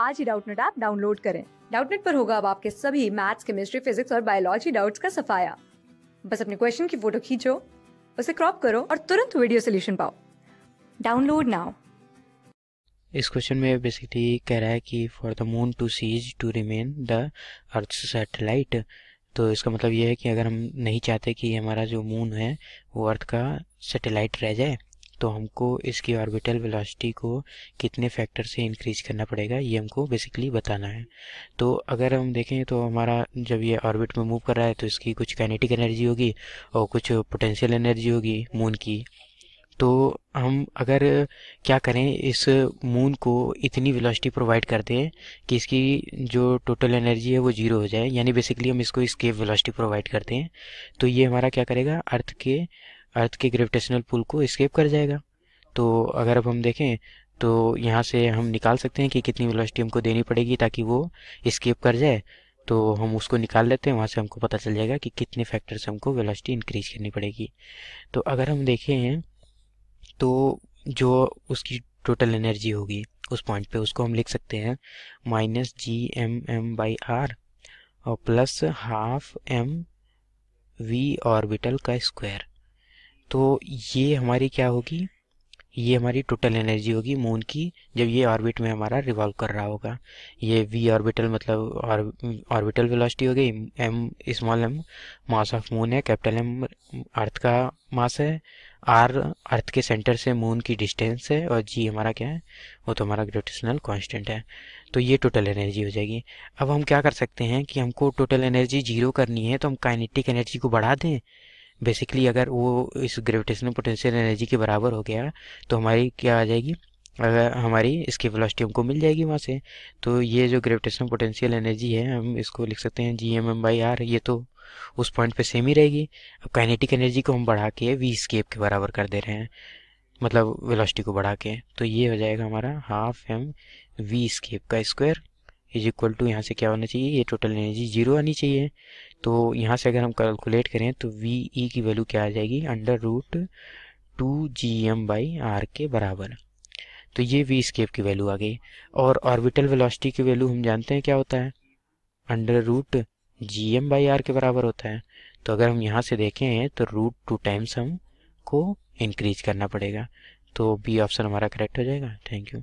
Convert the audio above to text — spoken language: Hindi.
आज ही डाउटनेट ऐप डाउनलोड करें डाउटनेट पर होगा अब आपके सभी मैथ्स केमिस्ट्री फिजिक्स और बायोलॉजी डाउट्स का सफाया बस अपने क्वेश्चन की फोटो खींचो उसे क्रॉप करो और तुरंत वीडियो सोल्यूशन पाओ डाउनलोड नाउ इस क्वेश्चन में बेसिकली कह रहा है कि for the moon to cease to remain the earth satellite तो इसका मतलब यह है कि अगर हम नहीं चाहते कि हमारा जो मून है वो अर्थ का सैटेलाइट रह जाए तो हमको इसकी ऑर्बिटल वेलोसिटी को कितने फैक्टर से इंक्रीज करना पड़ेगा ये हमको बेसिकली बताना है तो अगर हम देखें तो हमारा जब ये ऑर्बिट में मूव कर रहा है तो इसकी कुछ कैनेटिक एनर्जी होगी और कुछ पोटेंशियल एनर्जी होगी मून की तो हम अगर क्या करें इस मून को इतनी वेलोसिटी प्रोवाइड कर दें कि इसकी जो टोटल एनर्जी है वो ज़ीरो हो जाए यानी बेसिकली हम इसको इसके वेलोसिटी प्रोवाइड करते हैं तो ये हमारा क्या करेगा अर्थ के अर्थ के ग्रेविटेशनल पुल को स्केप कर जाएगा तो अगर अब हम देखें तो यहाँ से हम निकाल सकते हैं कि कितनी वेलोसिटी हमको देनी पड़ेगी ताकि वो स्केप कर जाए तो हम उसको निकाल लेते हैं वहाँ से हमको पता चल जाएगा कि कितने फैक्टर से हमको वेलोसिटी इंक्रीज करनी पड़ेगी तो अगर हम देखें तो जो उसकी टोटल एनर्जी होगी उस पॉइंट पे उसको हम लिख सकते हैं minus G M M by R और plus half M V orbital का स्क्वायर तो ये हमारी क्या होगी ये हमारी टोटल एनर्जी होगी मून की जब ये ऑर्बिट में हमारा रिवॉल्व कर रहा होगा ये वी ऑर्बिटल मतलब ऑर्बिटल वेलोसिटी हो गई M small M mass of moon है कैपिटल एम अर्थ का मास है आर अर्थ के सेंटर से मून की डिस्टेंस है और जी हमारा क्या है वो तो हमारा ग्रेविटेशनल कांस्टेंट है तो ये टोटल एनर्जी हो जाएगी अब हम क्या कर सकते हैं कि हमको टोटल एनर्जी जीरो करनी है तो हम काइनेटिक एनर्जी को बढ़ा दें बेसिकली अगर वो इस ग्रेविटेशनल पोटेंशियल एनर्जी के बराबर हो गया तो हमारी क्या आ जाएगी अगर हमारी इसकी वेलोसिटी हमको मिल जाएगी वहाँ से तो ये जो ग्रेविटेशनल पोटेंशियल एनर्जी है हम इसको लिख सकते हैं G M M by R ये तो उस पॉइंट पे सेम ही रहेगी अब काइनेटिक एनर्जी को हम बढ़ा के वी स्केप के बराबर कर दे रहे हैं मतलब वेलोसिटी को बढ़ा के तो ये हो जाएगा हमारा हाफ एम वी स्केप का स्क्वायर इज इक्वल टू यहाँ से क्या होना चाहिए ये टोटल एनर्जी जीरो आनी चाहिए तो यहाँ से अगर हम कैलकुलेट करें तो वी ई e की वैल्यू क्या आ जाएगी under root two G M by R के बराबर तो ये वी स्केप की वैल्यू आ गई और ऑर्बिटल वेलोसिटी की वैल्यू हम जानते हैं क्या होता है under root G M by R के बराबर होता है तो अगर हम यहाँ से देखें तो रूट टू टाइम्स हम को इंक्रीज करना पड़ेगा तो बी ऑप्शन हमारा करेक्ट हो जाएगा थैंक यू